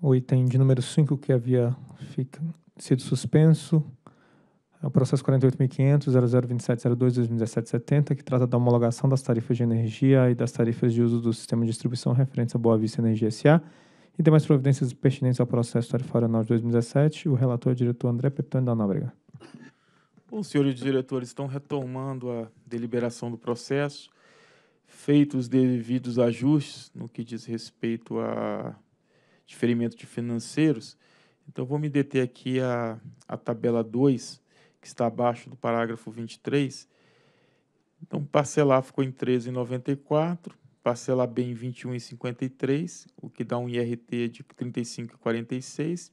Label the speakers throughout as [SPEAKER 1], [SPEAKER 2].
[SPEAKER 1] o item de número 5 que havia fica, sido suspenso, é o processo 48.500.0027.02.2017.70, que trata da homologação das tarifas de energia e das tarifas de uso do sistema de distribuição referentes à Boa Vista Energia S.A., e demais providências pertinentes ao processo tarifário anual de 2017, o relator é o diretor André Peptoni da Nóbrega.
[SPEAKER 2] Bom, senhores diretores, estão retomando a deliberação do processo, feitos devidos ajustes no que diz respeito a diferimento de financeiros. Então, vou me deter aqui a, a tabela 2, que está abaixo do parágrafo 23. Então, parcela A ficou em 13,94, parcela B em 21,53, o que dá um IRT de 35,46.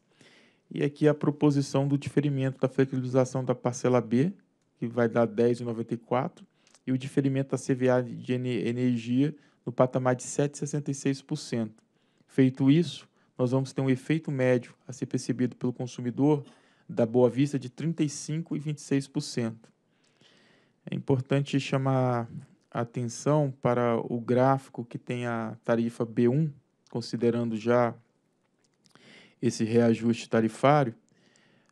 [SPEAKER 2] E aqui a proposição do diferimento da flexibilização da parcela B, que vai dar 10,94, e o diferimento da CVA de energia no patamar de 7,66%. Feito isso, nós vamos ter um efeito médio a ser percebido pelo consumidor da Boa Vista de 35% e 26%. É importante chamar a atenção para o gráfico que tem a tarifa B1, considerando já esse reajuste tarifário,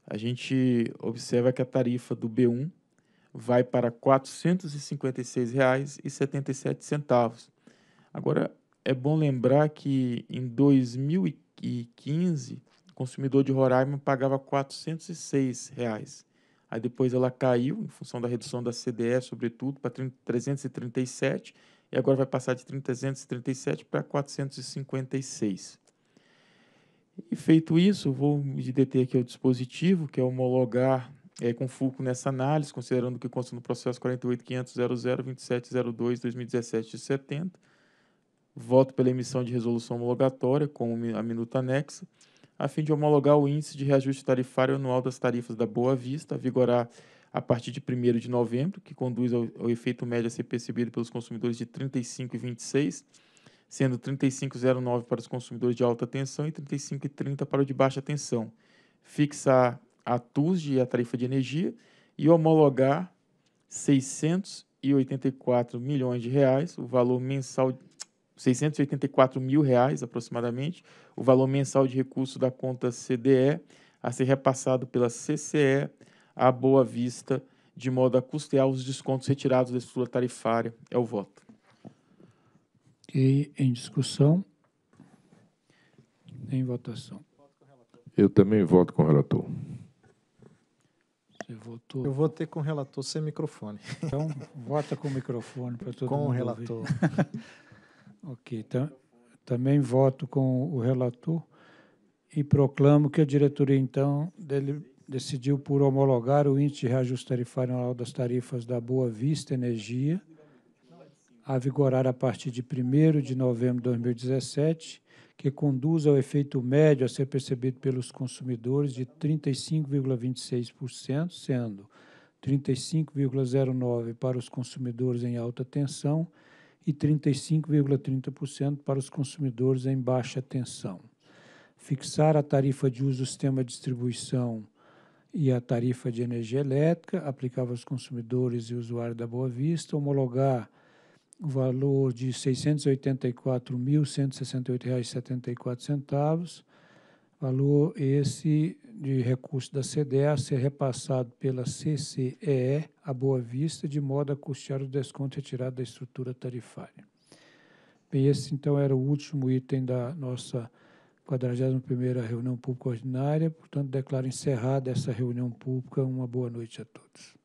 [SPEAKER 2] a gente observa que a tarifa do B1 vai para R$ 456,77. Agora, é bom lembrar que em 2015, 2015, o consumidor de Roraima pagava R$ 406. Reais. Aí depois ela caiu, em função da redução da CDE, sobretudo, para 337, e agora vai passar de 337 para 456. E feito isso, vou me deter aqui ao dispositivo, que é homologar é, com fulco nessa análise, considerando que consta no processo 48.500.00.27.02.2017.70, de 70, Voto pela emissão de resolução homologatória, com a minuta anexa, a fim de homologar o índice de reajuste tarifário anual das tarifas da Boa Vista, a vigorar a partir de 1 de novembro, que conduz ao, ao efeito médio a ser percebido pelos consumidores de 35,26, sendo 35,09 para os consumidores de alta tensão e 35,30 para o de baixa tensão. Fixar a TUSD e a tarifa de energia e homologar 684 milhões de reais, o valor mensal 684 mil reais aproximadamente, o valor mensal de recurso da conta CDE a ser repassado pela CCE à Boa Vista, de modo a custear os descontos retirados da estrutura tarifária. É o voto.
[SPEAKER 1] Ok, em discussão. Em votação. Eu também voto com o relator. Você votou? Eu votei com o relator sem microfone. Então, vota com o microfone para todo com mundo. Com o relator. Ok, também voto com o relator e proclamo que a diretoria, então, dele, decidiu por homologar o índice de reajuste tarifário anual das tarifas da Boa Vista Energia, a vigorar a partir de 1 de novembro de 2017, que conduz ao efeito médio a ser percebido pelos consumidores de 35,26%, sendo 35,09% para os consumidores em alta tensão e 35,30% para os consumidores em baixa tensão. Fixar a tarifa de uso do sistema de distribuição e a tarifa de energia elétrica aplicável aos consumidores e usuários da Boa Vista, homologar o valor de R$ 684.168,74 valor esse de recurso da CDE ser repassado pela CCEE à Boa Vista, de modo a custear o desconto retirado da estrutura tarifária. Bem, esse, então, era o último item da nossa 41ª reunião pública ordinária. Portanto, declaro encerrada essa reunião pública. Uma boa noite a todos.